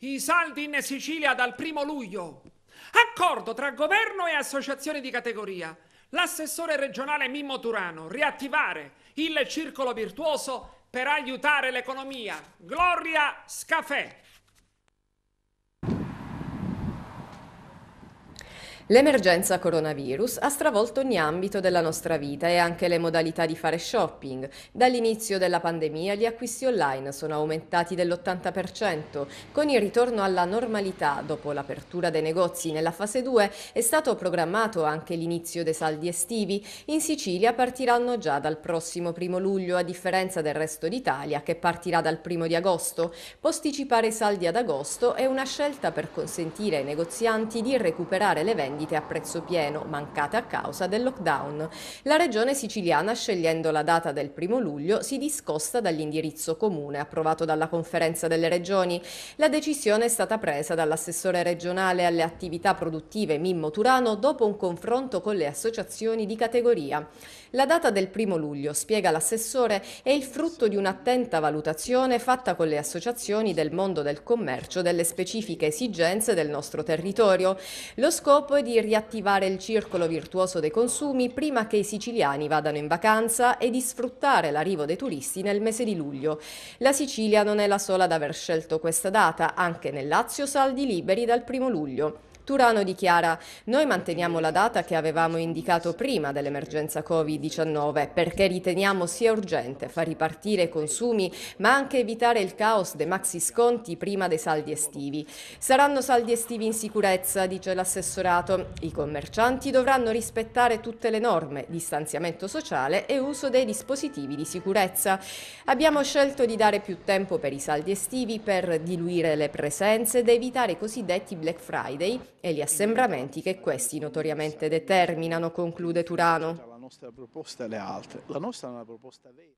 I saldi in Sicilia dal primo luglio. Accordo tra governo e associazioni di categoria. L'assessore regionale Mimmo Turano, riattivare il circolo virtuoso per aiutare l'economia. Gloria Scafè. L'emergenza coronavirus ha stravolto ogni ambito della nostra vita e anche le modalità di fare shopping. Dall'inizio della pandemia gli acquisti online sono aumentati dell'80%. Con il ritorno alla normalità dopo l'apertura dei negozi nella fase 2 è stato programmato anche l'inizio dei saldi estivi. In Sicilia partiranno già dal prossimo primo luglio a differenza del resto d'Italia che partirà dal primo di agosto. Posticipare i saldi ad agosto è una scelta per consentire ai negozianti di recuperare le vendite vendite a prezzo pieno mancate a causa del lockdown. La regione siciliana, scegliendo la data del primo luglio, si discosta dall'indirizzo comune approvato dalla conferenza delle regioni. La decisione è stata presa dall'assessore regionale alle attività produttive Mimmo Turano dopo un confronto con le associazioni di categoria. La data del primo luglio, spiega l'assessore, è il frutto di un'attenta valutazione fatta con le associazioni del mondo del commercio delle specifiche esigenze del nostro territorio. Lo scopo è di di riattivare il circolo virtuoso dei consumi prima che i siciliani vadano in vacanza e di sfruttare l'arrivo dei turisti nel mese di luglio. La Sicilia non è la sola ad aver scelto questa data, anche nel Lazio saldi liberi dal primo luglio. Turano dichiara noi manteniamo la data che avevamo indicato prima dell'emergenza Covid-19 perché riteniamo sia urgente far ripartire i consumi ma anche evitare il caos dei maxi sconti prima dei saldi estivi. Saranno saldi estivi in sicurezza, dice l'assessorato. I commercianti dovranno rispettare tutte le norme, distanziamento sociale e uso dei dispositivi di sicurezza. Abbiamo scelto di dare più tempo per i saldi estivi per diluire le presenze ed evitare i cosiddetti Black Friday e gli assembramenti che questi notoriamente determinano, conclude Turano. La nostra proposta è le altre. La nostra è una proposta vera.